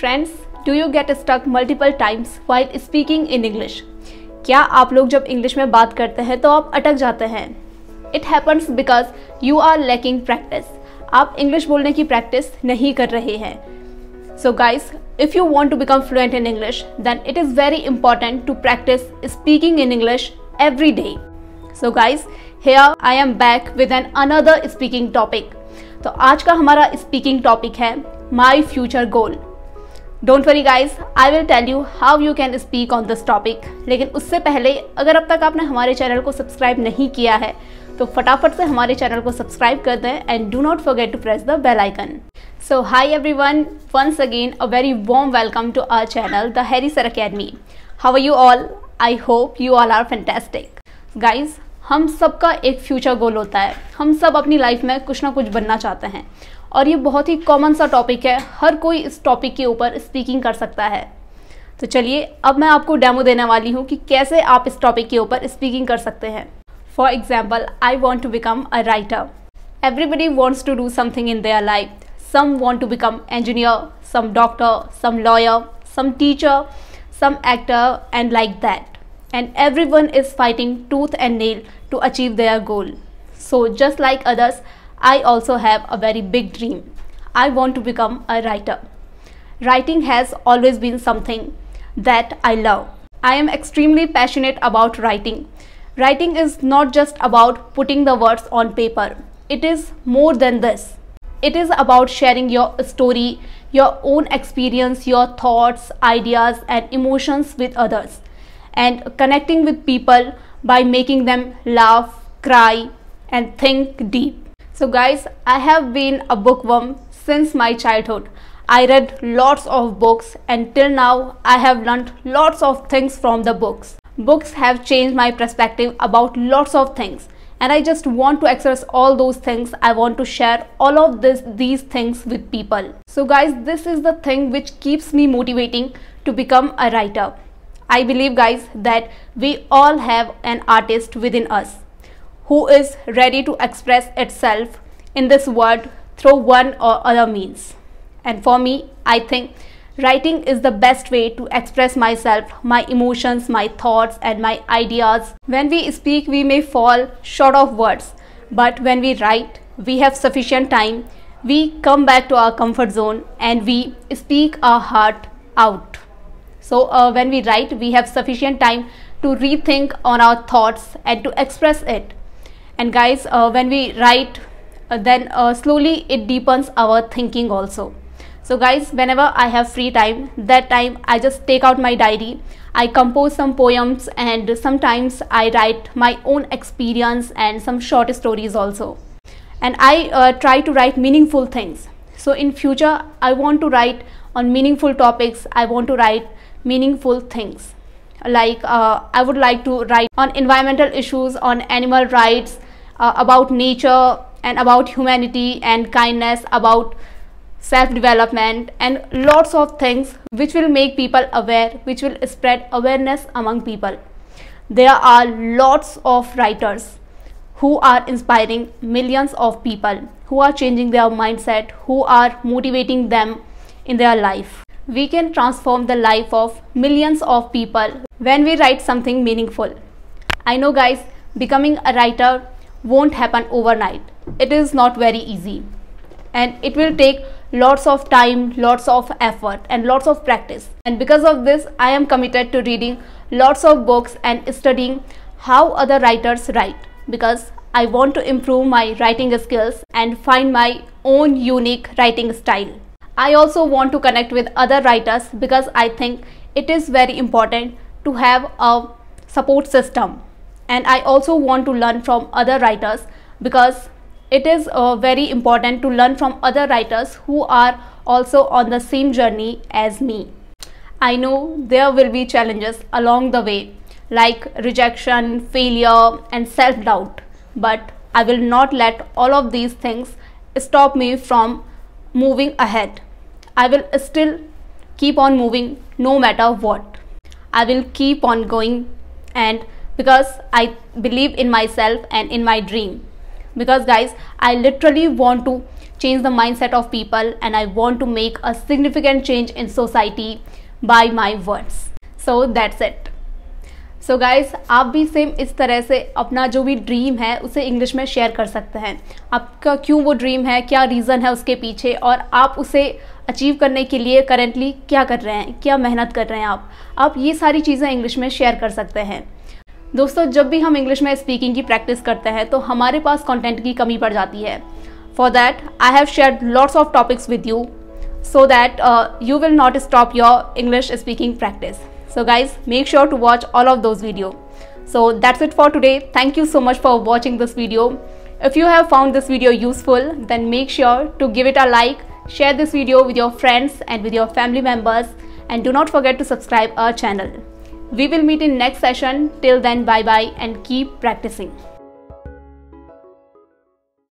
Friends do you get stuck multiple times while speaking in English क्या आप लोग जब इंग्लिश में बात करते हैं तो आप अटक जाते हैं it happens because you are lacking practice आप इंग्लिश बोलने की प्रैक्टिस नहीं कर रहे हैं so guys if you want to become fluent in English then it is very important to practice speaking in English every day so guys hey I am back with an another speaking topic तो आज का हमारा speaking topic है my future goal don't worry guys I will tell you how you can speak on this topic लेकिन उससे पहले अगर अब तक आपने हमारे चैनल को सब्सक्राइब नहीं किया है तो फटाफट से हमारे चैनल को सब्सक्राइब कर दें and do not forget to press the bell icon so hi everyone once again a very warm welcome to our channel the Harry sir academy how are you all I hope you all are fantastic guys हम सबका एक future goal होता है हम सब अपनी life में कुछ ना कुछ बनना चाहते हैं और ये बहुत ही कॉमन सा टॉपिक है हर कोई इस टॉपिक के ऊपर स्पीकिंग कर सकता है तो चलिए अब मैं आपको डेमो देने वाली हूँ कि कैसे आप इस टॉपिक के ऊपर स्पीकिंग कर सकते हैं for example I want to become a writer everybody wants to do something in their life some want to become engineer some doctor some lawyer some teacher some actor and like that and everyone is fighting tooth and nail to achieve their goal. So just like others, I also have a very big dream. I want to become a writer. Writing has always been something that I love. I am extremely passionate about writing. Writing is not just about putting the words on paper. It is more than this. It is about sharing your story, your own experience, your thoughts, ideas and emotions with others and connecting with people by making them laugh, cry, and think deep. So, guys, I have been a bookworm since my childhood. I read lots of books, and till now, I have learned lots of things from the books. Books have changed my perspective about lots of things, and I just want to express all those things. I want to share all of this, these things with people. So, guys, this is the thing which keeps me motivating to become a writer. I believe guys that we all have an artist within us who is ready to express itself in this world through one or other means. And for me, I think writing is the best way to express myself, my emotions, my thoughts and my ideas. When we speak, we may fall short of words, but when we write, we have sufficient time. We come back to our comfort zone and we speak our heart out. So uh, when we write, we have sufficient time to rethink on our thoughts and to express it. And guys, uh, when we write, uh, then uh, slowly it deepens our thinking also. So guys, whenever I have free time, that time I just take out my diary. I compose some poems and sometimes I write my own experience and some short stories also. And I uh, try to write meaningful things. So in future, I want to write on meaningful topics. I want to write meaningful things like uh, i would like to write on environmental issues on animal rights uh, about nature and about humanity and kindness about self development and lots of things which will make people aware which will spread awareness among people there are lots of writers who are inspiring millions of people who are changing their mindset who are motivating them in their life we can transform the life of millions of people when we write something meaningful. I know guys, becoming a writer won't happen overnight. It is not very easy and it will take lots of time, lots of effort and lots of practice. And because of this, I am committed to reading lots of books and studying how other writers write because I want to improve my writing skills and find my own unique writing style. I also want to connect with other writers because I think it is very important to have a support system. And I also want to learn from other writers because it is uh, very important to learn from other writers who are also on the same journey as me. I know there will be challenges along the way like rejection, failure, and self doubt, but I will not let all of these things stop me from moving ahead. I will still keep on moving no matter what. I will keep on going and because I believe in myself and in my dream. Because guys, I literally want to change the mindset of people and I want to make a significant change in society by my words. So that's it. So so guys आप भी same इस तरह से अपना जो भी dream है उसे इंग्लिश में शेयर कर सकते हैं आपका क्यों वो ड्रीम है क्या रीज़न है उसके पीछे और आप उसे अचीव करने के लिए करेंटली क्या कर रहे हैं क्या मेहनत कर रहे हैं आप आप ये सारी चीज़ें इंग्लिश में शेयर कर सकते हैं दोस्तों जब भी हम इंग्लिश में स्पीकिंग की प्रैक्टिस करते हैं तो हमारे पास कॉन्टेंट की कमी पड़ जाती है for that I have share lots of topics with you so that you will not stop your English speaking practice So guys, make sure to watch all of those videos. So that's it for today. Thank you so much for watching this video. If you have found this video useful, then make sure to give it a like, share this video with your friends and with your family members and do not forget to subscribe our channel. We will meet in next session. Till then, bye bye and keep practicing.